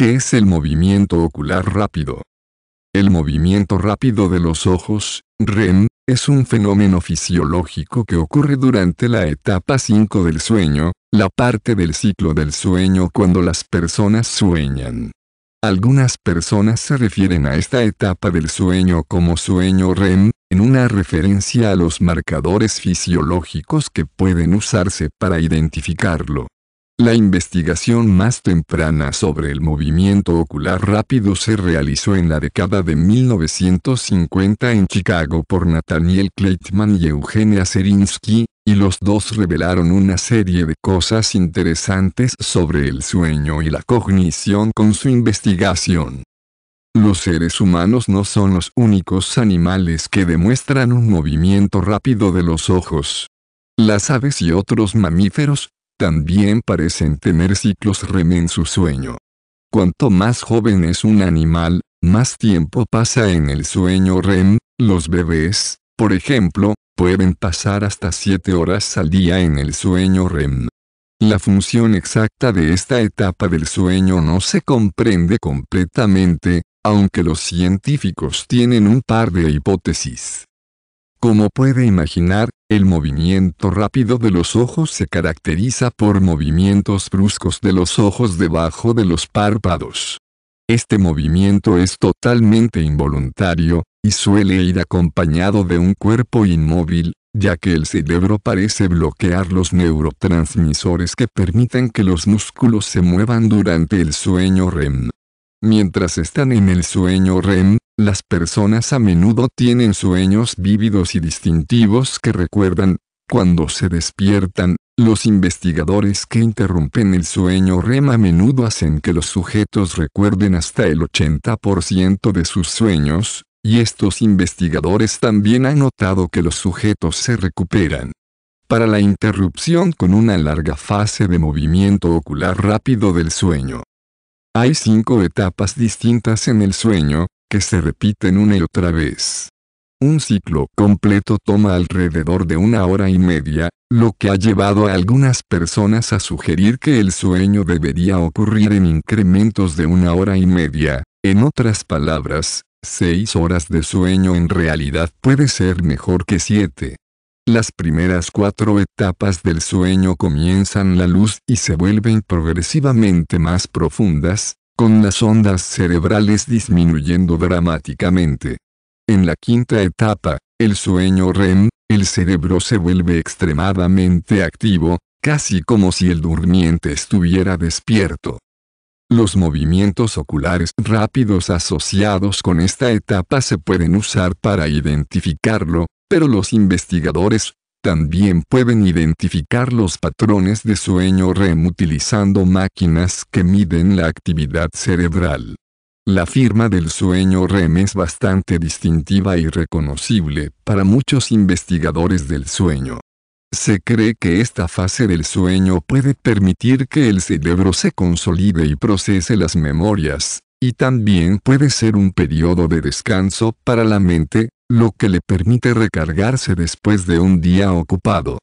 ¿Qué es el movimiento ocular rápido. El movimiento rápido de los ojos, REM, es un fenómeno fisiológico que ocurre durante la etapa 5 del sueño, la parte del ciclo del sueño cuando las personas sueñan. Algunas personas se refieren a esta etapa del sueño como sueño REM, en una referencia a los marcadores fisiológicos que pueden usarse para identificarlo. La investigación más temprana sobre el movimiento ocular rápido se realizó en la década de 1950 en Chicago por Nathaniel Kleitman y Eugenia Serinsky, y los dos revelaron una serie de cosas interesantes sobre el sueño y la cognición con su investigación. Los seres humanos no son los únicos animales que demuestran un movimiento rápido de los ojos. Las aves y otros mamíferos, también parecen tener ciclos REM en su sueño. Cuanto más joven es un animal, más tiempo pasa en el sueño REM, los bebés, por ejemplo, pueden pasar hasta 7 horas al día en el sueño REM. La función exacta de esta etapa del sueño no se comprende completamente, aunque los científicos tienen un par de hipótesis. Como puede imaginar, el movimiento rápido de los ojos se caracteriza por movimientos bruscos de los ojos debajo de los párpados. Este movimiento es totalmente involuntario, y suele ir acompañado de un cuerpo inmóvil, ya que el cerebro parece bloquear los neurotransmisores que permiten que los músculos se muevan durante el sueño REM. Mientras están en el sueño REM, las personas a menudo tienen sueños vívidos y distintivos que recuerdan. Cuando se despiertan, los investigadores que interrumpen el sueño REM a menudo hacen que los sujetos recuerden hasta el 80% de sus sueños, y estos investigadores también han notado que los sujetos se recuperan. Para la interrupción con una larga fase de movimiento ocular rápido del sueño, hay cinco etapas distintas en el sueño, que se repiten una y otra vez. Un ciclo completo toma alrededor de una hora y media, lo que ha llevado a algunas personas a sugerir que el sueño debería ocurrir en incrementos de una hora y media. En otras palabras, seis horas de sueño en realidad puede ser mejor que siete. Las primeras cuatro etapas del sueño comienzan la luz y se vuelven progresivamente más profundas, con las ondas cerebrales disminuyendo dramáticamente. En la quinta etapa, el sueño REM, el cerebro se vuelve extremadamente activo, casi como si el durmiente estuviera despierto. Los movimientos oculares rápidos asociados con esta etapa se pueden usar para identificarlo, pero los investigadores también pueden identificar los patrones de sueño REM utilizando máquinas que miden la actividad cerebral. La firma del sueño REM es bastante distintiva y reconocible para muchos investigadores del sueño. Se cree que esta fase del sueño puede permitir que el cerebro se consolide y procese las memorias, y también puede ser un periodo de descanso para la mente, lo que le permite recargarse después de un día ocupado.